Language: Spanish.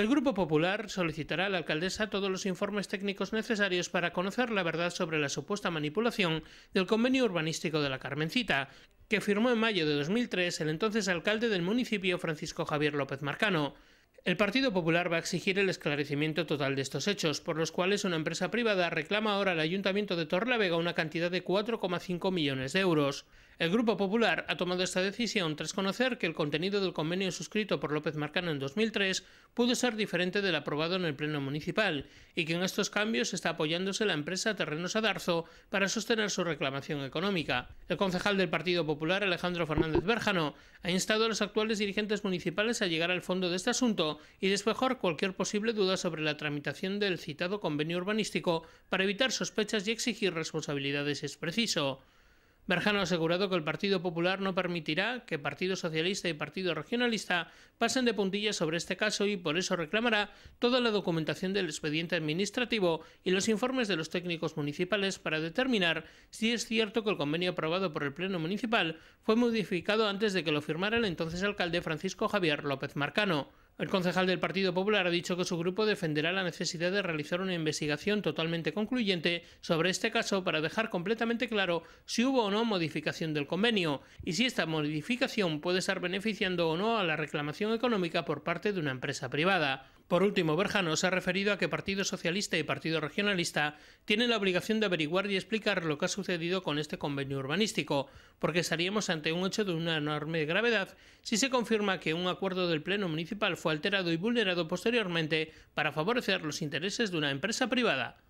El Grupo Popular solicitará a la alcaldesa todos los informes técnicos necesarios para conocer la verdad sobre la supuesta manipulación del convenio urbanístico de la Carmencita, que firmó en mayo de 2003 el entonces alcalde del municipio Francisco Javier López Marcano. El Partido Popular va a exigir el esclarecimiento total de estos hechos, por los cuales una empresa privada reclama ahora al Ayuntamiento de Vega una cantidad de 4,5 millones de euros. El Grupo Popular ha tomado esta decisión tras conocer que el contenido del convenio suscrito por López Marcano en 2003 pudo ser diferente del aprobado en el Pleno Municipal y que en estos cambios está apoyándose la empresa Terrenos Adarzo para sostener su reclamación económica. El concejal del Partido Popular, Alejandro Fernández Bérjano, ha instado a los actuales dirigentes municipales a llegar al fondo de este asunto y despejar cualquier posible duda sobre la tramitación del citado convenio urbanístico para evitar sospechas y exigir responsabilidades es preciso. Berjano ha asegurado que el Partido Popular no permitirá que Partido Socialista y Partido Regionalista pasen de puntillas sobre este caso y por eso reclamará toda la documentación del expediente administrativo y los informes de los técnicos municipales para determinar si es cierto que el convenio aprobado por el Pleno Municipal fue modificado antes de que lo firmara el entonces alcalde Francisco Javier López Marcano. El concejal del Partido Popular ha dicho que su grupo defenderá la necesidad de realizar una investigación totalmente concluyente sobre este caso para dejar completamente claro si hubo o no modificación del convenio y si esta modificación puede estar beneficiando o no a la reclamación económica por parte de una empresa privada. Por último, Berjano se ha referido a que Partido Socialista y Partido Regionalista tienen la obligación de averiguar y explicar lo que ha sucedido con este convenio urbanístico, porque estaríamos ante un hecho de una enorme gravedad si se confirma que un acuerdo del Pleno Municipal fue alterado y vulnerado posteriormente para favorecer los intereses de una empresa privada.